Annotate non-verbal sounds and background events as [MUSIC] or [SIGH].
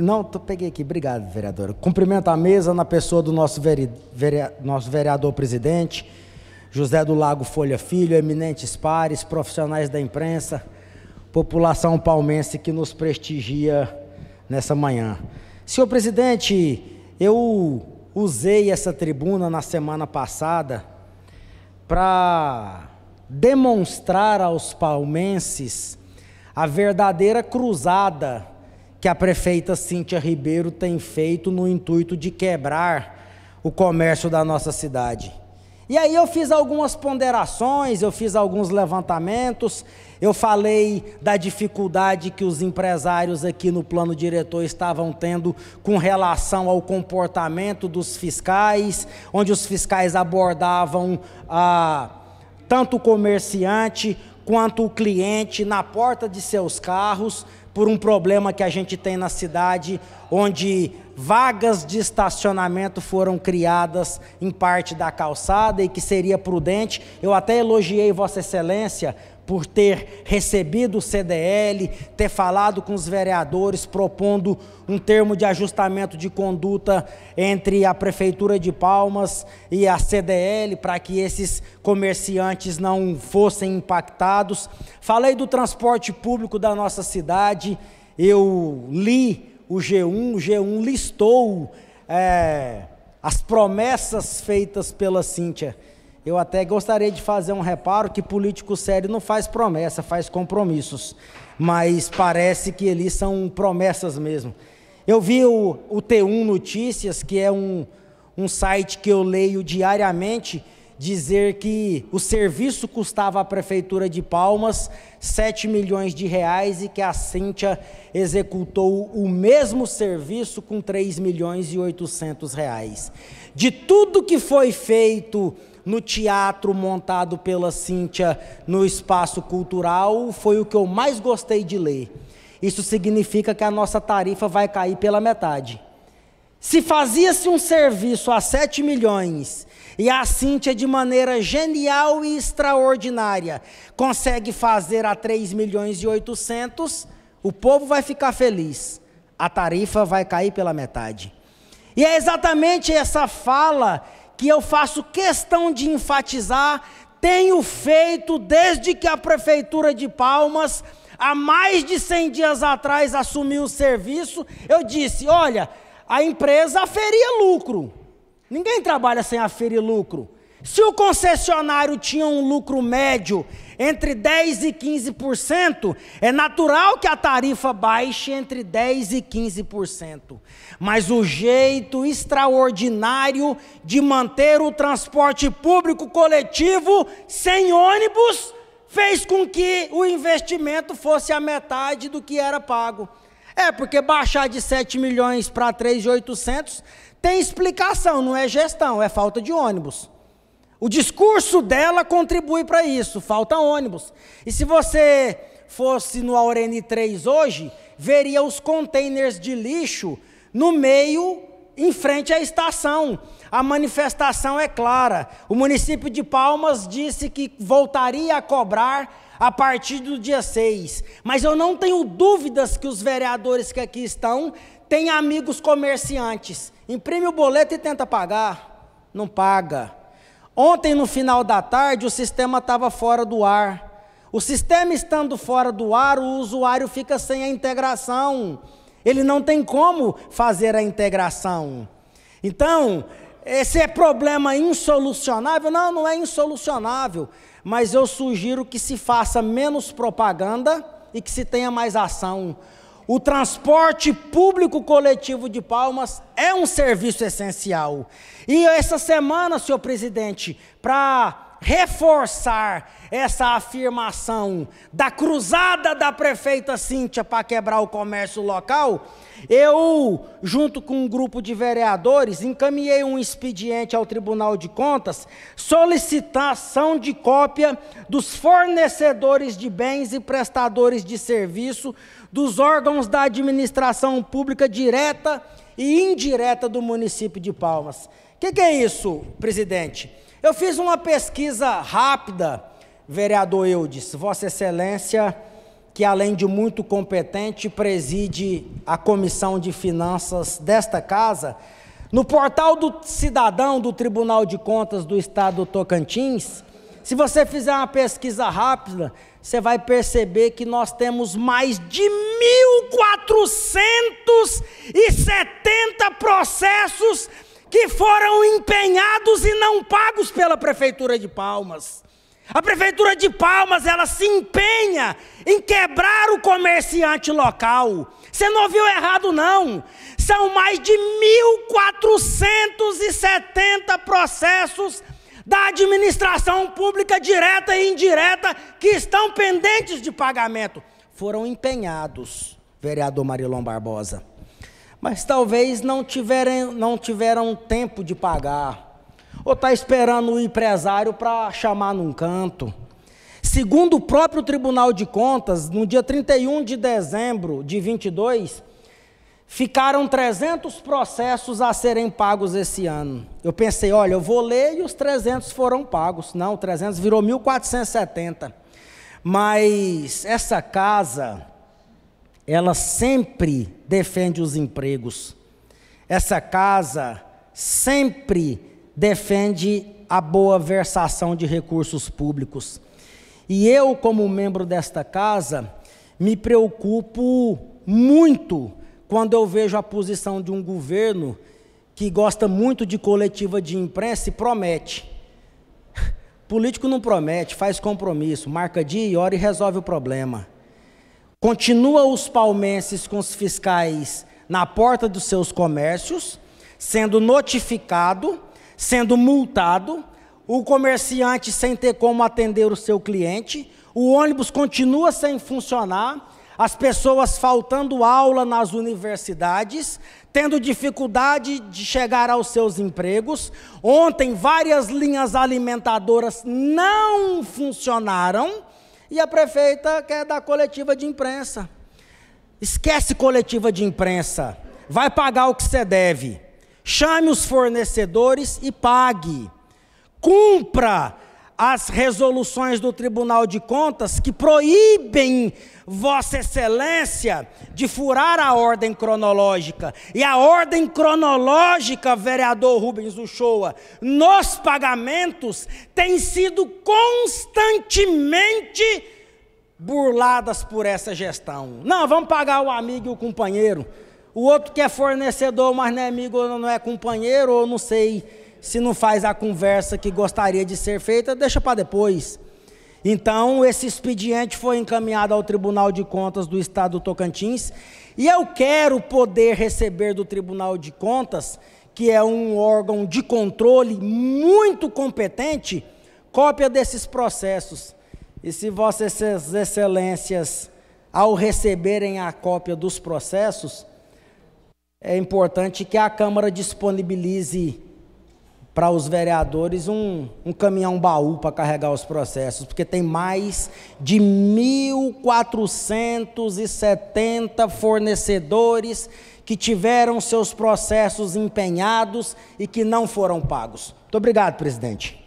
Não, tô, peguei aqui. Obrigado, vereadora. Cumprimento a mesa na pessoa do nosso, vere, vere, nosso vereador presidente, José do Lago Folha Filho, eminentes pares, profissionais da imprensa, população palmense que nos prestigia nessa manhã. Senhor presidente, eu usei essa tribuna na semana passada para demonstrar aos palmenses a verdadeira cruzada que a prefeita Cíntia Ribeiro tem feito no intuito de quebrar o comércio da nossa cidade. E aí eu fiz algumas ponderações, eu fiz alguns levantamentos, eu falei da dificuldade que os empresários aqui no plano diretor estavam tendo com relação ao comportamento dos fiscais, onde os fiscais abordavam ah, tanto o comerciante quanto o cliente na porta de seus carros, por um problema que a gente tem na cidade, onde vagas de estacionamento foram criadas em parte da calçada e que seria prudente. Eu até elogiei Vossa Excelência por ter recebido o CDL, ter falado com os vereadores, propondo um termo de ajustamento de conduta entre a Prefeitura de Palmas e a CDL, para que esses comerciantes não fossem impactados. Falei do transporte público da nossa cidade, eu li o G1, o G1 listou é, as promessas feitas pela Cíntia. Eu até gostaria de fazer um reparo que político sério não faz promessa, faz compromissos. Mas parece que eles são promessas mesmo. Eu vi o, o T1 Notícias, que é um, um site que eu leio diariamente dizer que o serviço custava à prefeitura de Palmas 7 milhões de reais e que a Cíntia executou o mesmo serviço com 3 milhões e 800 reais. De tudo que foi feito no teatro montado pela Cíntia no espaço cultural, foi o que eu mais gostei de ler. Isso significa que a nossa tarifa vai cair pela metade. Se fazia-se um serviço a 7 milhões e a Cíntia, de maneira genial e extraordinária, consegue fazer a 3 milhões e 800, o povo vai ficar feliz. A tarifa vai cair pela metade. E é exatamente essa fala que eu faço questão de enfatizar, tenho feito desde que a Prefeitura de Palmas, há mais de 100 dias atrás, assumiu o serviço. Eu disse: olha a empresa aferia lucro. Ninguém trabalha sem aferir lucro. Se o concessionário tinha um lucro médio entre 10% e 15%, é natural que a tarifa baixe entre 10% e 15%. Mas o jeito extraordinário de manter o transporte público coletivo sem ônibus fez com que o investimento fosse a metade do que era pago. É, porque baixar de 7 milhões para 3,800 tem explicação, não é gestão, é falta de ônibus. O discurso dela contribui para isso, falta ônibus. E se você fosse no Aurene 3 hoje, veria os containers de lixo no meio, em frente à estação. A manifestação é clara. O município de Palmas disse que voltaria a cobrar a partir do dia 6. Mas eu não tenho dúvidas que os vereadores que aqui estão têm amigos comerciantes. Imprime o boleto e tenta pagar. Não paga. Ontem, no final da tarde, o sistema estava fora do ar. O sistema estando fora do ar, o usuário fica sem a integração. Ele não tem como fazer a integração. Então, esse é problema insolucionável? Não, não é insolucionável. Mas eu sugiro que se faça menos propaganda e que se tenha mais ação. O transporte público coletivo de Palmas é um serviço essencial. E essa semana, senhor presidente, para reforçar essa afirmação da cruzada da prefeita Cíntia para quebrar o comércio local, eu, junto com um grupo de vereadores, encaminhei um expediente ao Tribunal de Contas solicitação de cópia dos fornecedores de bens e prestadores de serviço dos órgãos da administração pública direta e indireta do município de Palmas. O que, que é isso, presidente? Eu fiz uma pesquisa rápida, vereador Eudes, Vossa Excelência, que além de muito competente, preside a Comissão de Finanças desta casa. No portal do Cidadão do Tribunal de Contas do Estado do Tocantins, se você fizer uma pesquisa rápida, você vai perceber que nós temos mais de 1.470 processos que foram empenhados e não pagos pela prefeitura de Palmas. A prefeitura de Palmas, ela se empenha em quebrar o comerciante local. Você não ouviu errado não. São mais de 1470 processos da administração pública direta e indireta que estão pendentes de pagamento. Foram empenhados, vereador Marilão Barbosa mas talvez não tiveram, não tiveram tempo de pagar, ou está esperando o empresário para chamar num canto. Segundo o próprio Tribunal de Contas, no dia 31 de dezembro de 22, ficaram 300 processos a serem pagos esse ano. Eu pensei, olha, eu vou ler e os 300 foram pagos. Não, 300 virou 1470. Mas essa casa ela sempre defende os empregos. Essa casa sempre defende a boa versação de recursos públicos. E eu, como membro desta casa, me preocupo muito quando eu vejo a posição de um governo que gosta muito de coletiva de imprensa e promete. [LAUGHS] Político não promete, faz compromisso, marca dia e hora e resolve o problema. Continua os palmenses com os fiscais na porta dos seus comércios, sendo notificado, sendo multado, o comerciante sem ter como atender o seu cliente, o ônibus continua sem funcionar, as pessoas faltando aula nas universidades, tendo dificuldade de chegar aos seus empregos. Ontem, várias linhas alimentadoras não funcionaram e a prefeita quer dar coletiva de imprensa. Esquece coletiva de imprensa. Vai pagar o que você deve. Chame os fornecedores e pague. Cumpra as resoluções do Tribunal de Contas que proíbem Vossa Excelência de furar a ordem cronológica. E a ordem cronológica, vereador Rubens Uchoa, nos pagamentos tem sido constantemente burladas por essa gestão. Não, vamos pagar o amigo e o companheiro. O outro que é fornecedor, mas não é amigo ou não é companheiro, ou não sei se não faz a conversa que gostaria de ser feita, deixa para depois. Então, esse expediente foi encaminhado ao Tribunal de Contas do Estado do Tocantins, e eu quero poder receber do Tribunal de Contas, que é um órgão de controle muito competente, cópia desses processos. E se vossas excelências, ao receberem a cópia dos processos, é importante que a Câmara disponibilize para os vereadores um, um caminhão baú para carregar os processos, porque tem mais de 1.470 fornecedores que tiveram seus processos empenhados e que não foram pagos. Muito obrigado, presidente.